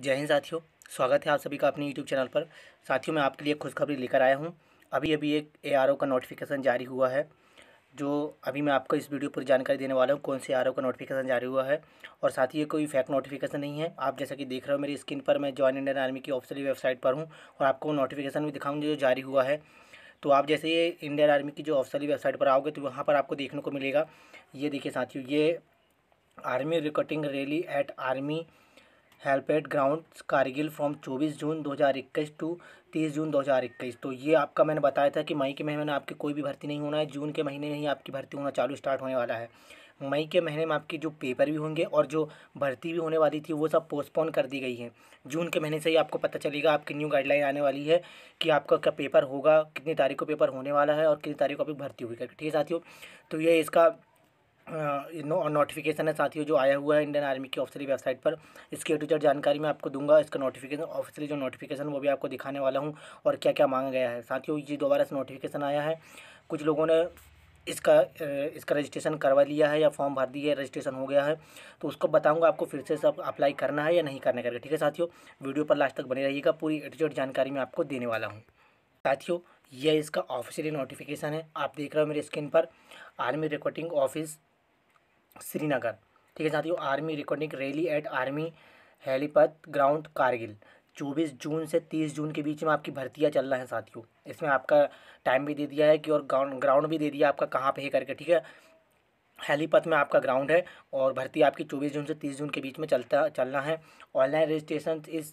जय हिंद साथियों स्वागत है आप सभी का अपने यूट्यूब चैनल पर साथियों मैं आपके लिए खुशखबरी लेकर आया हूँ अभी अभी एक ए का नोटिफिकेशन जारी हुआ है जो अभी मैं आपको इस वीडियो पर जानकारी देने वाला हूँ कौन से आर का नोटिफिकेशन जारी हुआ है और साथ ही ये कोई फैक नोटिफिकेशन नहीं है आप जैसा कि देख रहे हो मेरी स्क्रीन पर मैं जॉइन इंडियन आर्मी की ऑफिशियल वेबसाइट पर हूँ और आपको नोटिफिकेशन भी दिखाऊँगी जो जारी हुआ है तो आप जैसे ये इंडियन आर्मी की जो ऑफिसली वेबसाइट पर आओगे तो वहाँ पर आपको देखने को मिलेगा ये देखिए साथियों ये army recruiting rally at army helipad ground Kargil from 24 June 2021 to 30 June 2021 तो ये आपका मैंने बताया था कि मई के महीने में आपकी कोई भी भर्ती नहीं होना है जून के महीने में ही आपकी भर्ती होना चालू स्टार्ट होने वाला है मई के महीने में आपके जो पेपर भी होंगे और जो भर्ती भी होने वाली थी वो सब पोस्टपोन कर दी गई है जून के महीने से ही आपको पता चलेगा आपकी न्यू गाइडलाइन आने वाली है कि आपका क्या पेपर होगा कितनी तारीख को पेपर होने वाला है और कितनी तारीख को आपकी भर्ती होगी ठीक है साथियों तो ये इसका नो नोटिफिकेशन है साथियों जो आया हुआ है इंडियन आर्मी की ऑफिसरी वेबसाइट पर इसकी टू चार जानकारी मैं आपको दूंगा इसका नोटिफिकेशन ऑफिसियली जो नोटिफिकेशन वो भी आपको दिखाने वाला हूँ और क्या क्या मांगा गया है साथियों ये दोबारा से नोटिफिकेशन आया है कुछ लोगों ने इसका इसका रजिस्ट्रेशन करवा लिया है या फॉर्म भर दिया है रजिस्ट्रेशन हो गया है तो उसको बताऊंगा आपको फिर से सब अप्लाई करना है या नहीं करने करके ठीक है साथियों वीडियो पर लास्ट तक बने रहिएगा पूरी एटीट्यूड जानकारी मैं आपको देने वाला हूँ साथियों यह इसका ऑफिशियली नोटिफिकेशन है आप देख रहे हो मेरे स्क्रीन पर आर्मी रिक्रूटिंग ऑफिस श्रीनगर ठीक है साथियों army recording rally at army helipad ground Kargil 24 जून से 30 जून के बीच में आपकी भर्तियाँ चल रहा है साथियों इसमें आपका टाइम भी दे दिया है कि और ग्राउंड ग्राउंड भी दे दिया आपका कहाँ पे है करके ठीक है हेलीपथ में आपका ग्राउंड है और भर्ती आपकी 24 जून से 30 जून के बीच में चलता चलना है online registration is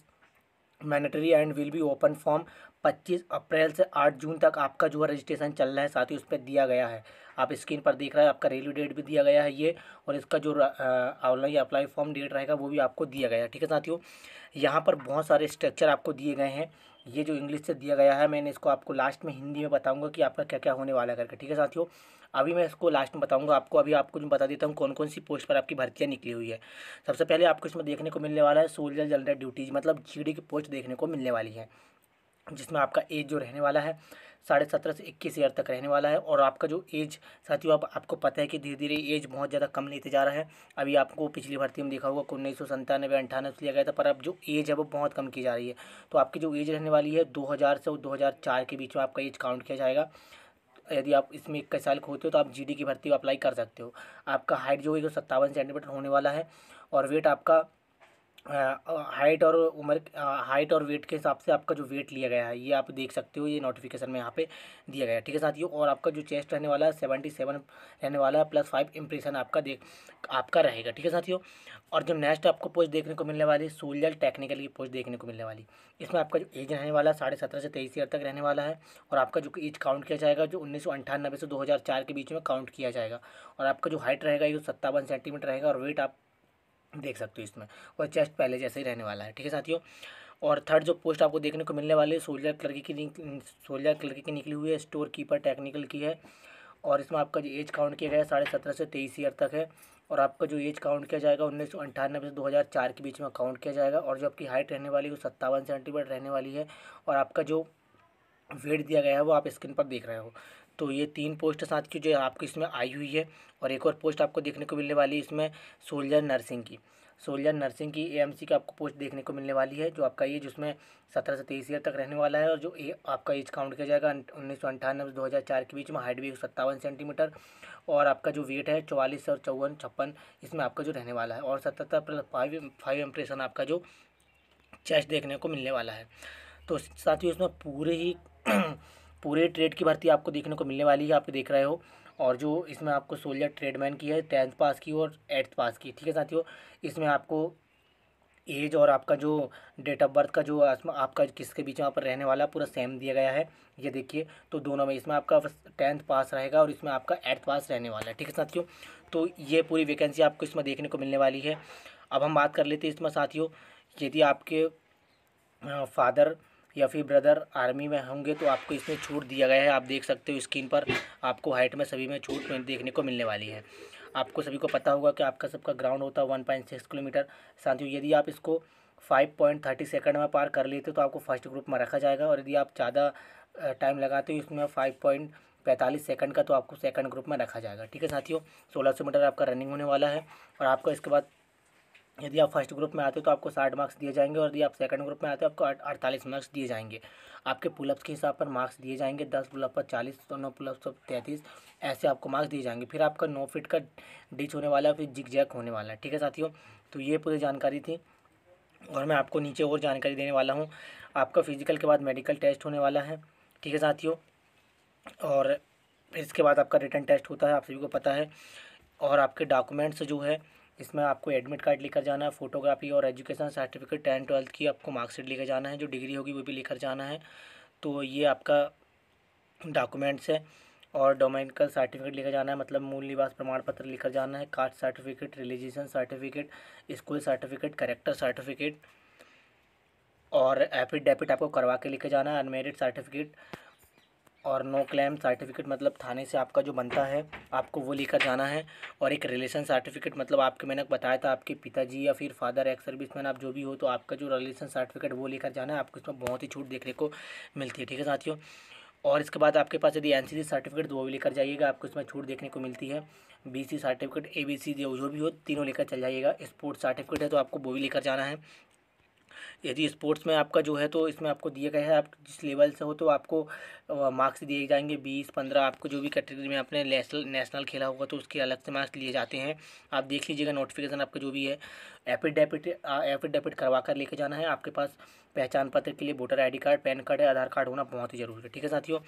mandatory and will be open from 25 April से 8 जून तक आपका जो है रजिस्ट्रेशन चल रहा है साथ ही उस पर दिया गया है आप स्क्रीन पर देख रहे हैं आपका रेलवे डेट भी दिया गया है ये और इसका जो ऑनलाइन अप्लाई फॉर्म डेट रहेगा वो भी आपको दिया गया है ठीक है साथियों यहाँ पर बहुत सारे स्ट्रक्चर आपको दिए गए हैं ये जो इंग्लिश से दिया गया है मैंने इसको आपको लास्ट में हिंदी में बताऊंगा कि आपका क्या क्या होने वाला है करके ठीक है साथियों अभी मैं इसको लास्ट में बताऊंगा आपको अभी आपको जो बता देता हूँ कौन कौन सी पोस्ट पर आपकी भर्तियाँ निकली हुई है सबसे पहले आपको इसमें देखने को मिलने वाला है सोल्जर जनरल ड्यूटीज़ मतलब जी की पोस्ट देखने को मिलने वाली है जिसमें आपका एज जो रहने वाला है साढ़े सत्रह से इक्कीस ईयर तक रहने वाला है और आपका जो एज साथियों आप, आपको पता है कि धीरे धीरे एज बहुत ज़्यादा कम लेते जा रहा है अभी आपको पिछली भर्ती में देखा होगा कि उन्नीस सौ संतानवे अंठानवे से लिया गया था पर अब जो एज है वो बहुत कम की जा रही है तो आपकी जो एज रहने वाली है दो हज़ार से दो हज़ार चार के बीच में आपका एज काउंट किया जाएगा यदि आप इसमें इक्कीस साल के होते हो तो आप जी की भर्ती अप्लाई कर सकते हो आपका हाइट जो है तो सत्तावन सेंटीमीटर होने वाला है और वेट आपका हाइट और उम्र हाइट और वेट के हिसाब से आपका जो वेट लिया गया है ये आप देख सकते हो ये नोटिफिकेशन में यहाँ पे दिया गया है ठीक है साथियों और आपका जो चेस्ट रहने वाला है सेवेंटी सेवन रहने वाला है प्लस फाइव इंप्रेशन आपका देख आपका रहेगा ठीक है साथियों और जो नेक्स्ट आपको पोस्ट देखने को मिलने वाली है सोल्जर टेक्निकल की पोस्ट देखने को मिलने वाली इसमें आपका जो एज रहने वाला है साढ़े सत्रह से तेईस ईयर तक रहने वाला है और आपका जो एज काउंट किया जाएगा जो उन्नीस से दो के बीच में काउंट किया जाएगा और आपका जो हाइट रहेगा ये सत्तावन सेंटीमीटर रहेगा और वेट आप देख सकते हो इसमें और चेस्ट पहले जैसे ही रहने वाला है ठीक है साथियों और थर्ड जो पोस्ट आपको देखने को मिलने वाली है सोल्जर क्लर्क की सोल्जर क्लर्क की निकली हुई है स्टोर कीपर टेक्निकल की है और इसमें आपका जो एज काउंट किया गया है साढ़े सत्रह से तेईस ईयर तक है और आपका जो एज काउंट किया जाएगा उन्नीस सौ अंठानबे से दो हज़ार चार के बीच में काउंट किया जाएगा और जो आपकी हाइट रहने वाली है वो सत्तावन सेंटीमीटर रहने वाली है और आपका जो वेट दिया गया है वो आप स्क्रीन पर देख रहे हो तो ये तीन पोस्ट साथ की जो आपकी इसमें आई हुई है और एक और पोस्ट आपको देखने को मिलने वाली है इसमें सोल्जर नर्सिंग की सोल्जर नर्सिंग की एएमसी की आपको पोस्ट देखने को मिलने वाली है जो आपका ये जिसमें सत्रह से तेईस ईयर तक रहने वाला है और जो ए, आपका एज काउंट किया जाएगा उन्नीस सौ अंठानवे दो हज़ार चार के बीच में हाइट भी सत्तावन सेंटीमीटर और आपका जो वेट है चौवालीस और चौवन छप्पन इसमें आपका जो रहने वाला है और सतहत्तर फाइव फाइव एम्प्रेशन आपका जो चेस्ट देखने को मिलने वाला है तो साथ ही उसमें पूरे ही पूरे ट्रेड की भर्ती आपको देखने को मिलने वाली है आप देख रहे हो और जो इसमें आपको सोल्जर ट्रेडमैन की है टेंथ पास की और एट्थ पास की ठीक है साथियों इसमें आपको एज और आपका जो डेट ऑफ बर्थ का जो आपका किसके बीच वहाँ पर रहने वाला पूरा सेम दिया गया है ये देखिए तो दोनों में इसमें आपका टेंथ पास रहेगा और इसमें आपका एट्थ पास रहने वाला है ठीक है साथियों तो ये पूरी वैकेंसी आपको इसमें देखने को मिलने वाली है अब हम बात कर लेते हैं इसमें साथियों यदि आपके फादर या फिर ब्रदर आर्मी में होंगे तो आपको इसमें छूट दिया गया है आप देख सकते हो स्क्रीन पर आपको हाइट में सभी में छूट देखने को मिलने वाली है आपको सभी को पता होगा कि आपका सबका ग्राउंड होता है वन पॉइंट सिक्स किलोमीटर साथ ही यदि आप इसको फाइव पॉइंट थर्टी सेकेंड में पार कर लेते हो तो आपको फर्स्ट ग्रुप में रखा जाएगा और यदि आप ज़्यादा टाइम लगाते हो इसमें फाइव पॉइंट पैंतालीस सेकंड का तो आपको सेकंड ग्रुप में रखा जाएगा ठीक है साथियों सोलह सौ मीटर आपका रनिंग होने वाला है और आपका इसके बाद यदि आप फर्स्ट ग्रुप में आते हो तो आपको साठ मार्क्स दिए जाएंगे और यदि आप सेकंड ग्रुप में आते हो आपको अड़तालीस मार्क्स दिए जाएंगे आपके पुलअप्स के हिसाब पर मार्क्स दिए जाएंगे दस पुलअप पर चालीस तो नौ पुलअप्स पर तैंतीस ऐसे आपको मार्क्स दिए जाएंगे फिर आपका नौ फिट का डिच होने वाला है फिर जिग जैक होने वाला है ठीक है साथियों तो ये पूरी जानकारी थी और मैं आपको नीचे और जानकारी देने वाला हूँ आपका फिजिकल के बाद मेडिकल टेस्ट होने वाला है ठीक है साथियों और इसके बाद आपका रिटर्न टेस्ट होता है आप सभी को पता है और आपके डॉक्यूमेंट्स जो है इसमें आपको एडमिट कार्ड लेकर जाना है फोटोग्राफी और एजुकेशन सर्टिफिकेट टेन ट्वेल्थ की आपको मार्कशीट लेकर जाना है जो डिग्री होगी वो भी लेकर जाना है तो ये आपका डॉक्यूमेंट्स है और डोमेनिकल सर्टिफिकेट लेकर जाना है मतलब मूल निवास प्रमाण पत्र लेकर जाना है caste certificate religion certificate school certificate character certificate और एफिडेविट आपको करवा के लेकर जाना है अनमेरिड सर्टिफिकेट और नो क्लेम सर्टिफिकेट मतलब थाने से आपका जो बनता है आपको वो लेकर जाना है और एक रिलेशन सर्टिफिकेट मतलब आपके मैंने बताया था आपके पिताजी या फिर फादर एक्स सर्विसमैन आप जो भी हो तो आपका जो रिलेशन सर्टिफिकेट वो लेकर जाना है आपको इसमें बहुत ही छूट देखने को मिलती है ठीक है साथियों और इसके बाद आपके पास यदि एन सर्टिफिकेट वो भी लेकर जाइएगा आपको इसमें छूट देखने को मिलती है बी सर्टिफिकेट ए बी जो भी हो तीनों लेकर चल जाइएगा स्पोर्ट्स सर्टिफिकेट है तो आपको वो भी लेकर जाना है यदि स्पोर्ट्स में आपका जो है तो इसमें आपको दिया गया है आप जिस लेवल से हो तो आपको मार्क्स दिए जाएंगे बीस पंद्रह आपको जो भी कैटेगरी में आपने नेशनल नेशनल खेला होगा तो उसके अलग से मार्क्स लिए जाते हैं आप देख लीजिएगा नोटिफिकेशन आपका जो भी है एफिडेविट एफिडेविट करवा कर लेके जाना है आपके पास पहचान पत्र के लिए voter I card PAN card Aadhaar card होना बहुत ही ज़रूरी है ठीक है साथियों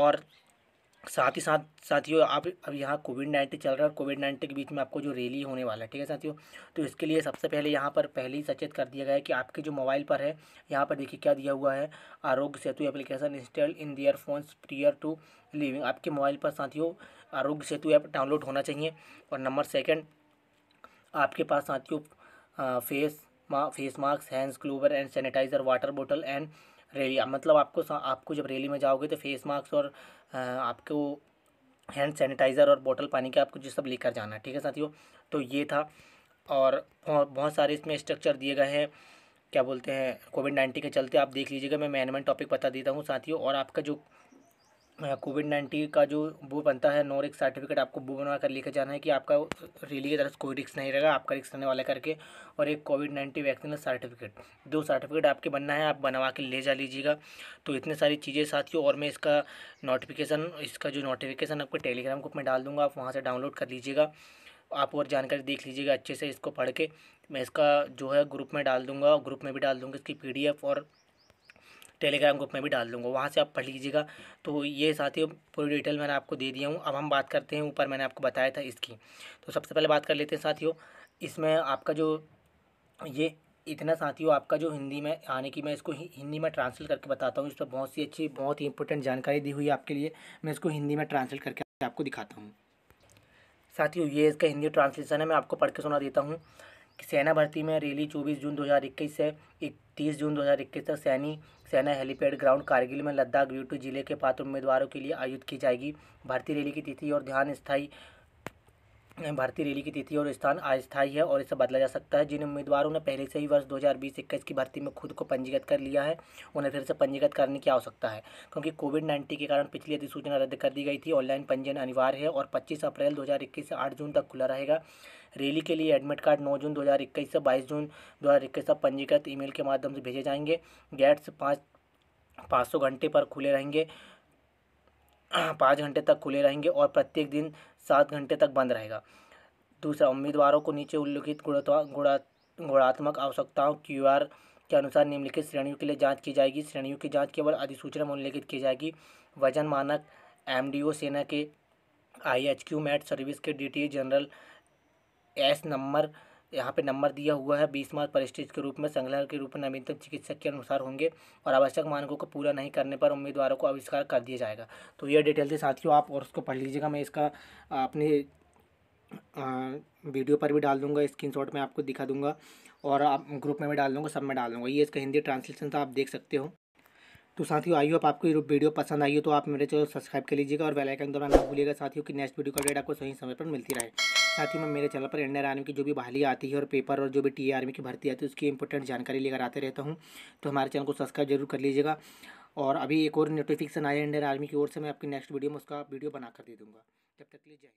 और साथ ही साथ साथियों आप अब यहाँ कोविड नाइन्टीन चल रहा है और कोविड नाइन्टीन के बीच में आपको जो रैली होने वाला है ठीक है साथियों तो इसके लिए सबसे पहले यहाँ पर पहले ही सचेत कर दिया गया है कि आपके जो मोबाइल पर है यहाँ पर देखिए क्या दिया हुआ है Aarogya Setu application install in their phones prior to leaving आपके मोबाइल पर साथियों आरोग्य सेतु ऐप डाउनलोड होना चाहिए और नंबर सेकेंड आपके पास साथियों फेस मा face mask hands gloves and sanitizer water bottle and rally मतलब आपको आपको जब रैली में जाओगे तो फेस मास्क और आपको हैंड सैनिटाइज़र और बोतल पानी के आपको जो सब लेकर जाना है ठीक है साथियों तो ये था और बहुत सारे इसमें स्ट्रक्चर दिए गए हैं क्या बोलते हैं कोविड नाइन्टीन के चलते आप देख लीजिएगा मैं मैनमेंट टॉपिक बता देता हूँ साथियों और आपका जो कोविड नाइन्टीन का जो वो बनता है नो एक सर्टिफिकेट आपको वो बनवा कर लेकर जाना है कि आपका रेली की तरफ कोई रिक्स नहीं रहेगा आपका रिक्स रहने वाला करके और एक कोविड नाइन्टीन वैक्सीन सर्टिफिकेट दो सर्टिफिकेट आपके बनना है आप बनवा के ले जा लीजिएगा तो इतनी सारी चीज़ें साथियों और मैं इसका नोटिफिकेशन इसका जो नोटिफिकेशन आपको टेलीग्राम ग्रुप में डाल दूँगा आप वहाँ से डाउनलोड कर लीजिएगा आप और जानकारी देख लीजिएगा अच्छे से इसको पढ़ के मैं इसका जो है ग्रुप में डाल दूँगा ग्रुप में भी डाल दूँगा इसकी पी और टेलीग्राम ग्रुप में भी डाल दूँगा वहाँ से आप पढ़ लीजिएगा तो ये साथियों पूरी डिटेल मैंने आपको दे दिया हूँ अब हम बात करते हैं ऊपर मैंने आपको बताया था इसकी तो सबसे पहले बात कर लेते हैं साथियों इसमें आपका जो ये इतना साथियों आपका जो हिंदी में आने की मैं इसको हिंदी में ट्रांसलेट करके बताता हूँ इस पर बहुत सी अच्छी बहुत ही इंपॉर्टेंट जानकारी दी हुई है आपके लिए मैं इसको हिंदी में ट्रांसलेट करके आपको दिखाता हूँ साथियों ये इसका हिंदी ट्रांसलेशन है मैं आपको पढ़ के सुना देता हूँ सेना भर्ती में रैली 24 जून 2021 से 31 जून 2021 तक सैनी सेना हेलीपैड ग्राउंड कारगिल में लद्दाख ड्यूटी जिले के पात्र उम्मीदवारों के लिए आयोजित की जाएगी भर्ती रैली की तिथि और ध्यान स्थायी भर्ती रैली की तिथि और स्थान अस्थायी है और इसे बदला जा सकता है जिन उम्मीदवारों ने पहले से ही वर्ष 2020-21 की भर्ती में खुद को पंजीकृत कर लिया है उन्हें फिर से पंजीकृत करने की आवश्यकता है क्योंकि कोविड नाइन्टीन के कारण पिछली अधिसूचना रद्द कर दी गई थी ऑनलाइन पंजीयन अनिवार्य है और 25 अप्रैल 2021 से 8 जून तक खुला रहेगा रैली के लिए एडमिट कार्ड 9 जून 2021 से 22 जून 2021 तक पंजीकृत ई के माध्यम से भेजे जाएंगे गेट्स पाँच पाँच घंटे पर खुले रहेंगे पाँच घंटे तक खुले रहेंगे और प्रत्येक दिन सात घंटे तक बंद रहेगा दूसरा उम्मीदवारों को नीचे उल्लिखित गुणत्वा गुणा गुणात्मक आवश्यकताओं क्यू आर के अनुसार निम्नलिखित श्रेणियों के लिए जांच की जाएगी श्रेणियों की जांच केवल अधिसूचना में उल्लिखित की जाएगी वजन मानक ओ सेना के आई एच क्यू मैट सर्विस के D T general S number यहाँ पे नंबर दिया हुआ है बीस मार्च परिस्थिति के रूप में संग्रह के रूप में नवीनतम चिकित्सक के अनुसार होंगे और आवश्यक मानकों को पूरा नहीं करने पर उम्मीदवारों को आविष्कार कर दिया जाएगा तो यह डिटेल थी साथियों आप और उसको पढ़ लीजिएगा मैं इसका अपने वीडियो पर भी डाल दूंगा शॉट में आपको दिखा दूंगा और आप ग्रुप में भी डाल दूँगा सब में डाल दूँगा ये इसका हिंदी ट्रांसलेशन था आप देख सकते हो तो साथियों आइए आपको ये वीडियो पसंद आई हो तो आप मेरे चैनल सब्सक्राइब कर लीजिएगा और बेल आइकन दबाना ना भूलिएगा साथियों कि नेक्स्ट वीडियो का डेट आपको सही समय पर मिलती रहे साथ ही मैं मेरे चैनल पर इंडियन आर्मी की जो भी बहाली आती है और पेपर और जो भी टी आर्मी की भर्ती आती है उसकी इंपॉर्टेंट जानकारी लेकर आते रहता हूँ तो हमारे चैनल को सब्सक्राइब जरूर कर लीजिएगा और अभी एक और नोटिफिकेशन आया इंडियन आर्मी की ओर से मैं आपकी नेक्स्ट वीडियो में उसका वीडियो बनाकर दे दूँगा तब तक के लिए जय